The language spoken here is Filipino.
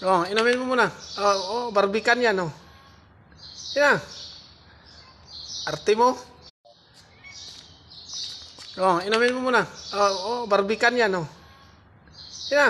Oh, inamin mo muna. Oh, oh barbikan yan, oh. Yan. Arte mo. Oh, inumin mo muna. Oh, oh barbikan yan, oh. Yan.